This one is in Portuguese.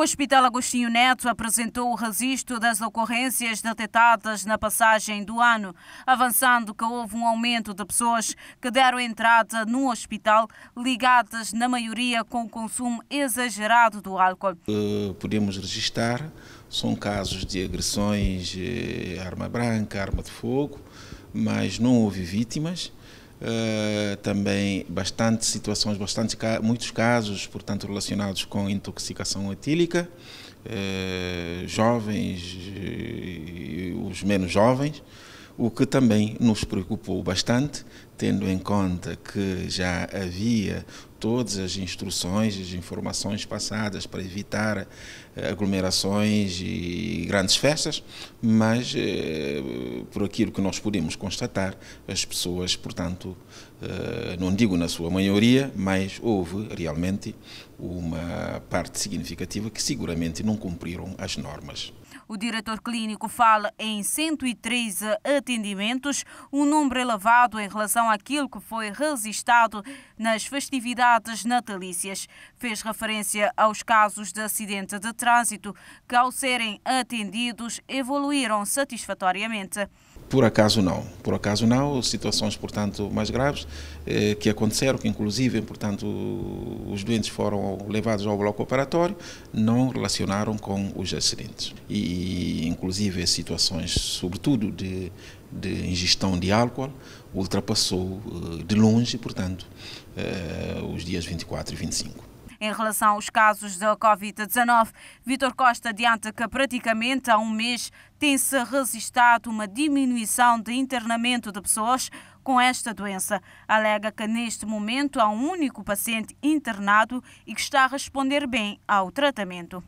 O Hospital Agostinho Neto apresentou o registro das ocorrências detectadas na passagem do ano, avançando que houve um aumento de pessoas que deram entrada no hospital, ligadas na maioria com o consumo exagerado do álcool. Eh, podemos registrar são casos de agressões, eh, arma branca, arma de fogo, mas não houve vítimas. Uh, também bastante situações, bastante, muitos casos, portanto, relacionados com intoxicação etílica, uh, jovens e eh, os menos jovens o que também nos preocupou bastante, tendo em conta que já havia todas as instruções, as informações passadas para evitar eh, aglomerações e grandes festas, mas eh, por aquilo que nós podemos constatar, as pessoas, portanto, eh, não digo na sua maioria, mas houve realmente uma parte significativa que seguramente não cumpriram as normas. O diretor clínico fala em 103 atendimentos, um número elevado em relação àquilo que foi registado nas festividades natalícias. Fez referência aos casos de acidente de trânsito que, ao serem atendidos, evoluíram satisfatoriamente. Por acaso não. Por acaso não, situações, portanto, mais graves eh, que aconteceram, que inclusive, portanto, os doentes foram levados ao bloco operatório, não relacionaram com os acidentes. E, inclusive, situações, sobretudo, de, de ingestão de álcool, ultrapassou eh, de longe, portanto, eh, os dias 24 e 25. Em relação aos casos da Covid-19, Vitor Costa adianta que praticamente há um mês tem-se registado uma diminuição de internamento de pessoas com esta doença. Alega que neste momento há um único paciente internado e que está a responder bem ao tratamento.